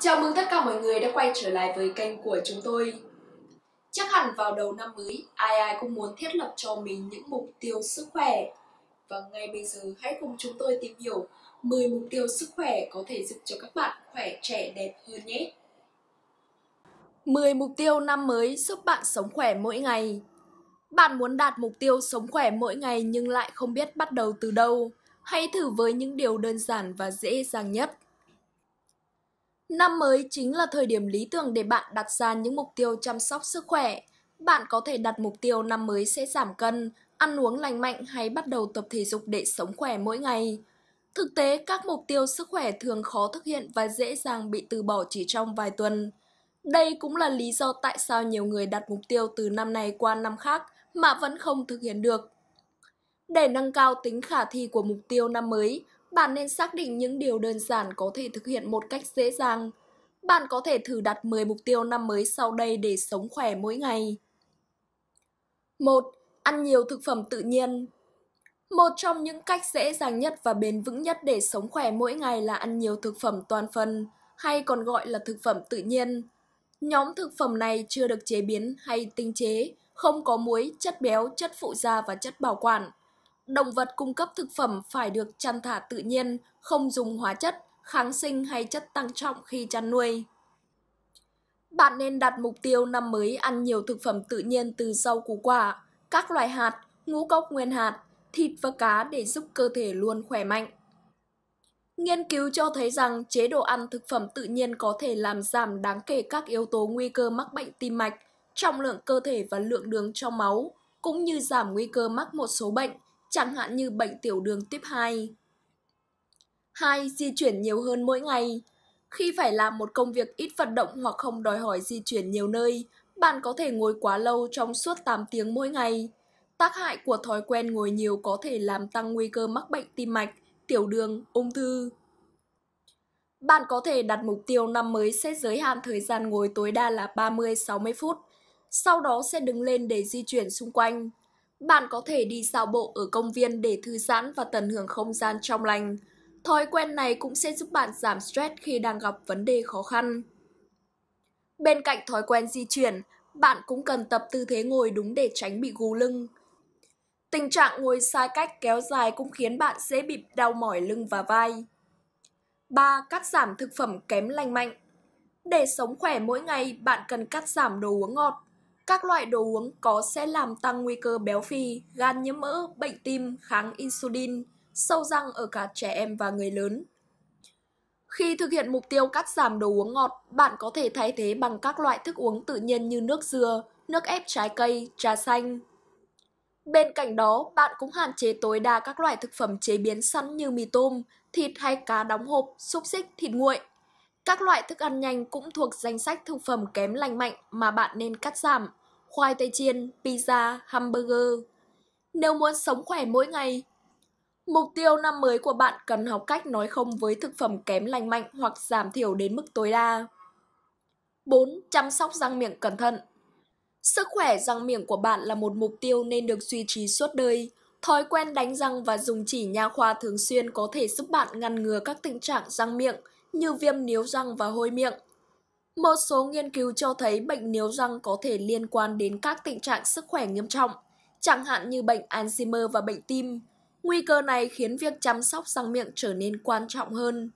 Chào mừng tất cả mọi người đã quay trở lại với kênh của chúng tôi. Chắc hẳn vào đầu năm mới, ai ai cũng muốn thiết lập cho mình những mục tiêu sức khỏe. Và ngay bây giờ hãy cùng chúng tôi tìm hiểu 10 mục tiêu sức khỏe có thể giúp cho các bạn khỏe trẻ đẹp hơn nhé. 10 mục tiêu năm mới giúp bạn sống khỏe mỗi ngày. Bạn muốn đạt mục tiêu sống khỏe mỗi ngày nhưng lại không biết bắt đầu từ đâu. Hãy thử với những điều đơn giản và dễ dàng nhất Năm mới chính là thời điểm lý tưởng để bạn đặt ra những mục tiêu chăm sóc sức khỏe. Bạn có thể đặt mục tiêu năm mới sẽ giảm cân, ăn uống lành mạnh hay bắt đầu tập thể dục để sống khỏe mỗi ngày. Thực tế, các mục tiêu sức khỏe thường khó thực hiện và dễ dàng bị từ bỏ chỉ trong vài tuần. Đây cũng là lý do tại sao nhiều người đặt mục tiêu từ năm này qua năm khác mà vẫn không thực hiện được. Để nâng cao tính khả thi của mục tiêu năm mới, bạn nên xác định những điều đơn giản có thể thực hiện một cách dễ dàng. Bạn có thể thử đặt 10 mục tiêu năm mới sau đây để sống khỏe mỗi ngày. 1. Ăn nhiều thực phẩm tự nhiên. Một trong những cách dễ dàng nhất và bền vững nhất để sống khỏe mỗi ngày là ăn nhiều thực phẩm toàn phần, hay còn gọi là thực phẩm tự nhiên. Nhóm thực phẩm này chưa được chế biến hay tinh chế, không có muối, chất béo, chất phụ gia và chất bảo quản – động vật cung cấp thực phẩm phải được chăn thả tự nhiên, không dùng hóa chất, kháng sinh hay chất tăng trọng khi chăn nuôi. Bạn nên đặt mục tiêu năm mới ăn nhiều thực phẩm tự nhiên từ rau củ quả, các loại hạt, ngũ cốc nguyên hạt, thịt và cá để giúp cơ thể luôn khỏe mạnh. Nghiên cứu cho thấy rằng chế độ ăn thực phẩm tự nhiên có thể làm giảm đáng kể các yếu tố nguy cơ mắc bệnh tim mạch, trọng lượng cơ thể và lượng đường trong máu, cũng như giảm nguy cơ mắc một số bệnh chẳng hạn như bệnh tiểu đường tuyếp 2. 2. Di chuyển nhiều hơn mỗi ngày. Khi phải làm một công việc ít vận động hoặc không đòi hỏi di chuyển nhiều nơi, bạn có thể ngồi quá lâu trong suốt 8 tiếng mỗi ngày. Tác hại của thói quen ngồi nhiều có thể làm tăng nguy cơ mắc bệnh tim mạch, tiểu đường, ung thư. Bạn có thể đặt mục tiêu năm mới sẽ giới hạn thời gian ngồi tối đa là 30-60 phút, sau đó sẽ đứng lên để di chuyển xung quanh. Bạn có thể đi dạo bộ ở công viên để thư giãn và tận hưởng không gian trong lành. Thói quen này cũng sẽ giúp bạn giảm stress khi đang gặp vấn đề khó khăn. Bên cạnh thói quen di chuyển, bạn cũng cần tập tư thế ngồi đúng để tránh bị gù lưng. Tình trạng ngồi sai cách kéo dài cũng khiến bạn dễ bị đau mỏi lưng và vai. 3. Cắt giảm thực phẩm kém lành mạnh Để sống khỏe mỗi ngày, bạn cần cắt giảm đồ uống ngọt, các loại đồ uống có sẽ làm tăng nguy cơ béo phì, gan nhiễm mỡ, bệnh tim, kháng insulin, sâu răng ở cả trẻ em và người lớn. Khi thực hiện mục tiêu cắt giảm đồ uống ngọt, bạn có thể thay thế bằng các loại thức uống tự nhiên như nước dừa, nước ép trái cây, trà xanh. Bên cạnh đó, bạn cũng hạn chế tối đa các loại thực phẩm chế biến sẵn như mì tôm, thịt hay cá đóng hộp, xúc xích, thịt nguội. Các loại thức ăn nhanh cũng thuộc danh sách thực phẩm kém lành mạnh mà bạn nên cắt giảm khoai tây chiên, pizza, hamburger. Nếu muốn sống khỏe mỗi ngày, mục tiêu năm mới của bạn cần học cách nói không với thực phẩm kém lành mạnh hoặc giảm thiểu đến mức tối đa. 4. Chăm sóc răng miệng cẩn thận. Sức khỏe răng miệng của bạn là một mục tiêu nên được duy trì suốt đời. Thói quen đánh răng và dùng chỉ nha khoa thường xuyên có thể giúp bạn ngăn ngừa các tình trạng răng miệng như viêm níu răng và hôi miệng. Một số nghiên cứu cho thấy bệnh nếu răng có thể liên quan đến các tình trạng sức khỏe nghiêm trọng, chẳng hạn như bệnh Alzheimer và bệnh tim. Nguy cơ này khiến việc chăm sóc răng miệng trở nên quan trọng hơn.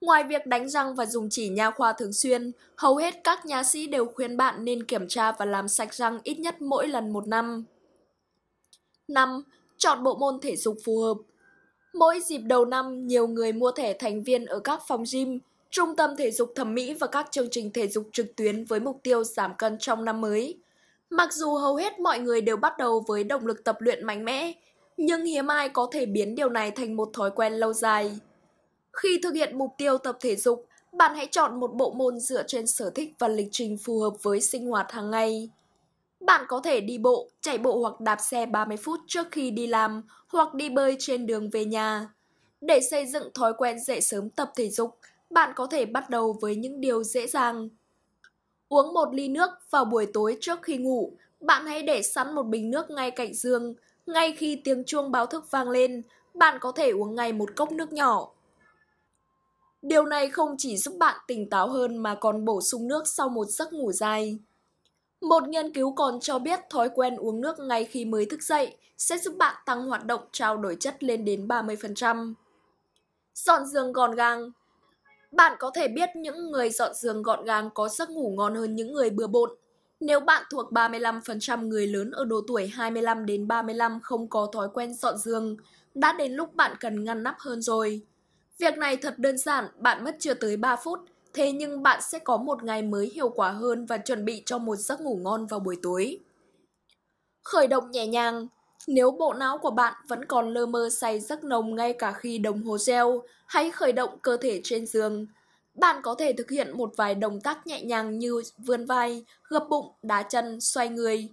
Ngoài việc đánh răng và dùng chỉ nha khoa thường xuyên, hầu hết các nha sĩ đều khuyên bạn nên kiểm tra và làm sạch răng ít nhất mỗi lần một năm. 5. Chọn bộ môn thể dục phù hợp Mỗi dịp đầu năm, nhiều người mua thẻ thành viên ở các phòng gym, Trung tâm thể dục thẩm mỹ và các chương trình thể dục trực tuyến với mục tiêu giảm cân trong năm mới. Mặc dù hầu hết mọi người đều bắt đầu với động lực tập luyện mạnh mẽ, nhưng hiếm ai có thể biến điều này thành một thói quen lâu dài. Khi thực hiện mục tiêu tập thể dục, bạn hãy chọn một bộ môn dựa trên sở thích và lịch trình phù hợp với sinh hoạt hàng ngày. Bạn có thể đi bộ, chạy bộ hoặc đạp xe 30 phút trước khi đi làm hoặc đi bơi trên đường về nhà. Để xây dựng thói quen dậy sớm tập thể dục, bạn có thể bắt đầu với những điều dễ dàng. Uống một ly nước vào buổi tối trước khi ngủ, bạn hãy để sẵn một bình nước ngay cạnh giường. Ngay khi tiếng chuông báo thức vang lên, bạn có thể uống ngay một cốc nước nhỏ. Điều này không chỉ giúp bạn tỉnh táo hơn mà còn bổ sung nước sau một giấc ngủ dài. Một nghiên cứu còn cho biết thói quen uống nước ngay khi mới thức dậy sẽ giúp bạn tăng hoạt động trao đổi chất lên đến 30%. Dọn giường gọn gàng, bạn có thể biết những người dọn giường gọn gàng có giấc ngủ ngon hơn những người bừa bộn. Nếu bạn thuộc 35% người lớn ở độ tuổi 25 đến 35 không có thói quen dọn giường, đã đến lúc bạn cần ngăn nắp hơn rồi. Việc này thật đơn giản, bạn mất chưa tới 3 phút, thế nhưng bạn sẽ có một ngày mới hiệu quả hơn và chuẩn bị cho một giấc ngủ ngon vào buổi tối. Khởi động nhẹ nhàng, nếu bộ não của bạn vẫn còn lơ mơ say giấc nồng ngay cả khi đồng hồ reo, hãy khởi động cơ thể trên giường. Bạn có thể thực hiện một vài động tác nhẹ nhàng như vươn vai, gập bụng, đá chân, xoay người.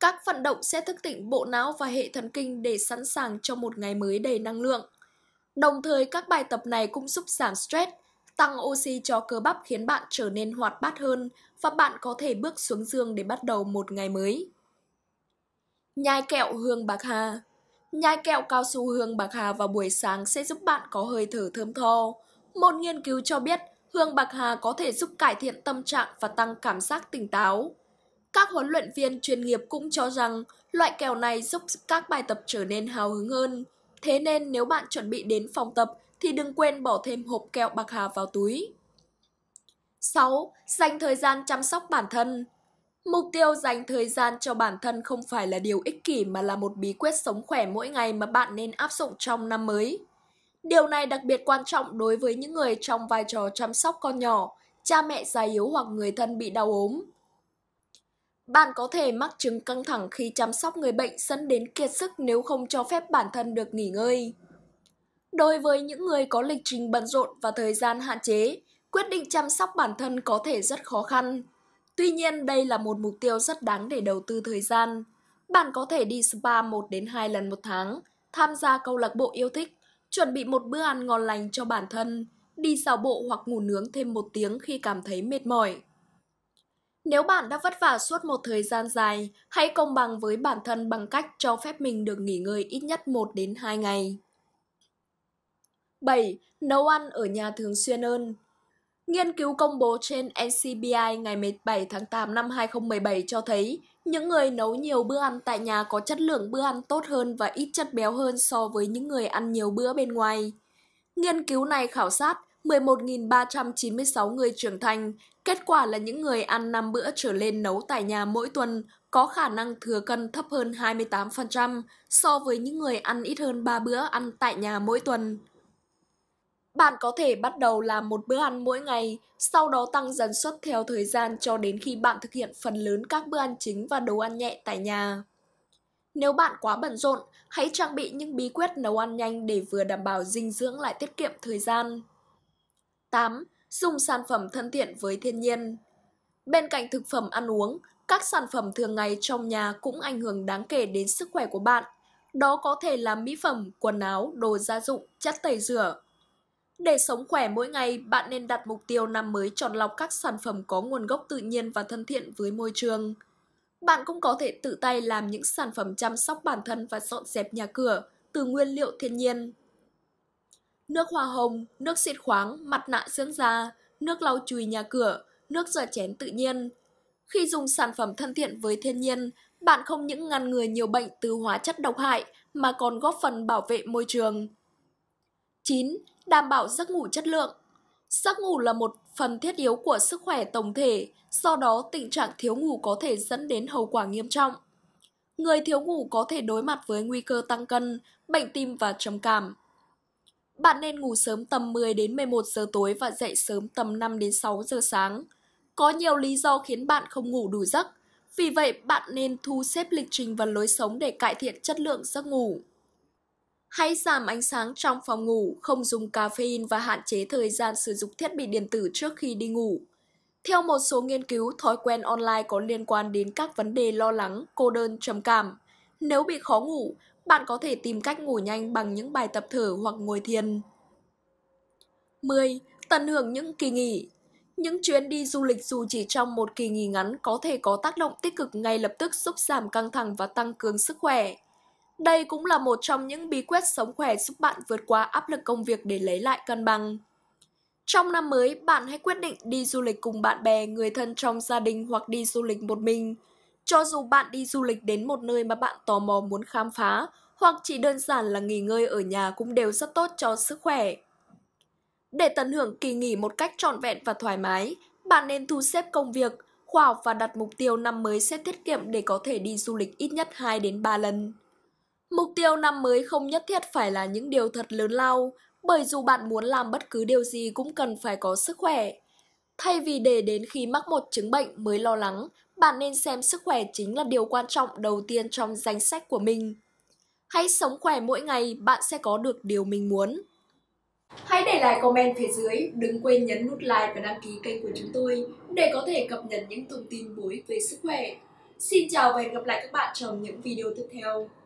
Các vận động sẽ thức tỉnh bộ não và hệ thần kinh để sẵn sàng cho một ngày mới đầy năng lượng. Đồng thời, các bài tập này cũng giúp giảm stress, tăng oxy cho cơ bắp khiến bạn trở nên hoạt bát hơn và bạn có thể bước xuống giường để bắt đầu một ngày mới. Nhai kẹo hương bạc hà Nhai kẹo cao su hương bạc hà vào buổi sáng sẽ giúp bạn có hơi thở thơm tho. Một nghiên cứu cho biết hương bạc hà có thể giúp cải thiện tâm trạng và tăng cảm giác tỉnh táo. Các huấn luyện viên chuyên nghiệp cũng cho rằng loại kẹo này giúp các bài tập trở nên hào hứng hơn. Thế nên nếu bạn chuẩn bị đến phòng tập thì đừng quên bỏ thêm hộp kẹo bạc hà vào túi. 6. Dành thời gian chăm sóc bản thân Mục tiêu dành thời gian cho bản thân không phải là điều ích kỷ mà là một bí quyết sống khỏe mỗi ngày mà bạn nên áp dụng trong năm mới. Điều này đặc biệt quan trọng đối với những người trong vai trò chăm sóc con nhỏ, cha mẹ già yếu hoặc người thân bị đau ốm. Bạn có thể mắc chứng căng thẳng khi chăm sóc người bệnh dẫn đến kiệt sức nếu không cho phép bản thân được nghỉ ngơi. Đối với những người có lịch trình bận rộn và thời gian hạn chế, quyết định chăm sóc bản thân có thể rất khó khăn Tuy nhiên, đây là một mục tiêu rất đáng để đầu tư thời gian. Bạn có thể đi spa 1 đến 2 lần một tháng, tham gia câu lạc bộ yêu thích, chuẩn bị một bữa ăn ngon lành cho bản thân, đi dạo bộ hoặc ngủ nướng thêm một tiếng khi cảm thấy mệt mỏi. Nếu bạn đã vất vả suốt một thời gian dài, hãy công bằng với bản thân bằng cách cho phép mình được nghỉ ngơi ít nhất 1 đến 2 ngày. 7. Nấu ăn ở nhà thường xuyên hơn Nghiên cứu công bố trên NCBI ngày 17 tháng 8 năm 2017 cho thấy những người nấu nhiều bữa ăn tại nhà có chất lượng bữa ăn tốt hơn và ít chất béo hơn so với những người ăn nhiều bữa bên ngoài. Nghiên cứu này khảo sát 11.396 người trưởng thành, kết quả là những người ăn 5 bữa trở lên nấu tại nhà mỗi tuần có khả năng thừa cân thấp hơn 28% so với những người ăn ít hơn 3 bữa ăn tại nhà mỗi tuần. Bạn có thể bắt đầu làm một bữa ăn mỗi ngày, sau đó tăng dần suất theo thời gian cho đến khi bạn thực hiện phần lớn các bữa ăn chính và đồ ăn nhẹ tại nhà. Nếu bạn quá bận rộn, hãy trang bị những bí quyết nấu ăn nhanh để vừa đảm bảo dinh dưỡng lại tiết kiệm thời gian. 8. Dùng sản phẩm thân thiện với thiên nhiên. Bên cạnh thực phẩm ăn uống, các sản phẩm thường ngày trong nhà cũng ảnh hưởng đáng kể đến sức khỏe của bạn. Đó có thể là mỹ phẩm, quần áo, đồ gia dụng, chất tẩy rửa, để sống khỏe mỗi ngày, bạn nên đặt mục tiêu năm mới chọn lọc các sản phẩm có nguồn gốc tự nhiên và thân thiện với môi trường. Bạn cũng có thể tự tay làm những sản phẩm chăm sóc bản thân và dọn dẹp nhà cửa từ nguyên liệu thiên nhiên. Nước hoa hồng, nước xịt khoáng, mặt nạ dưỡng da, nước lau chùi nhà cửa, nước rửa chén tự nhiên. Khi dùng sản phẩm thân thiện với thiên nhiên, bạn không những ngăn ngừa nhiều bệnh từ hóa chất độc hại mà còn góp phần bảo vệ môi trường. 9 đảm bảo giấc ngủ chất lượng. Giấc ngủ là một phần thiết yếu của sức khỏe tổng thể, do đó tình trạng thiếu ngủ có thể dẫn đến hậu quả nghiêm trọng. Người thiếu ngủ có thể đối mặt với nguy cơ tăng cân, bệnh tim và trầm cảm. Bạn nên ngủ sớm tầm 10 đến 11 giờ tối và dậy sớm tầm 5 đến 6 giờ sáng. Có nhiều lý do khiến bạn không ngủ đủ giấc, vì vậy bạn nên thu xếp lịch trình và lối sống để cải thiện chất lượng giấc ngủ. Hãy giảm ánh sáng trong phòng ngủ, không dùng caffeine và hạn chế thời gian sử dụng thiết bị điện tử trước khi đi ngủ. Theo một số nghiên cứu, thói quen online có liên quan đến các vấn đề lo lắng, cô đơn, trầm cảm. Nếu bị khó ngủ, bạn có thể tìm cách ngủ nhanh bằng những bài tập thở hoặc ngồi thiền. 10. Tận hưởng những kỳ nghỉ Những chuyến đi du lịch dù chỉ trong một kỳ nghỉ ngắn có thể có tác động tích cực ngay lập tức giúp giảm căng thẳng và tăng cường sức khỏe. Đây cũng là một trong những bí quyết sống khỏe giúp bạn vượt qua áp lực công việc để lấy lại cân bằng. Trong năm mới, bạn hãy quyết định đi du lịch cùng bạn bè, người thân trong gia đình hoặc đi du lịch một mình. Cho dù bạn đi du lịch đến một nơi mà bạn tò mò muốn khám phá, hoặc chỉ đơn giản là nghỉ ngơi ở nhà cũng đều rất tốt cho sức khỏe. Để tận hưởng kỳ nghỉ một cách trọn vẹn và thoải mái, bạn nên thu xếp công việc, khoa học và đặt mục tiêu năm mới sẽ tiết kiệm để có thể đi du lịch ít nhất 2 đến 3 lần. Mục tiêu năm mới không nhất thiết phải là những điều thật lớn lao, bởi dù bạn muốn làm bất cứ điều gì cũng cần phải có sức khỏe. Thay vì để đến khi mắc một chứng bệnh mới lo lắng, bạn nên xem sức khỏe chính là điều quan trọng đầu tiên trong danh sách của mình. Hãy sống khỏe mỗi ngày, bạn sẽ có được điều mình muốn. Hãy để lại comment phía dưới, đừng quên nhấn nút like và đăng ký kênh của chúng tôi để có thể cập nhật những thông tin bổ ích về sức khỏe. Xin chào và hẹn gặp lại các bạn trong những video tiếp theo.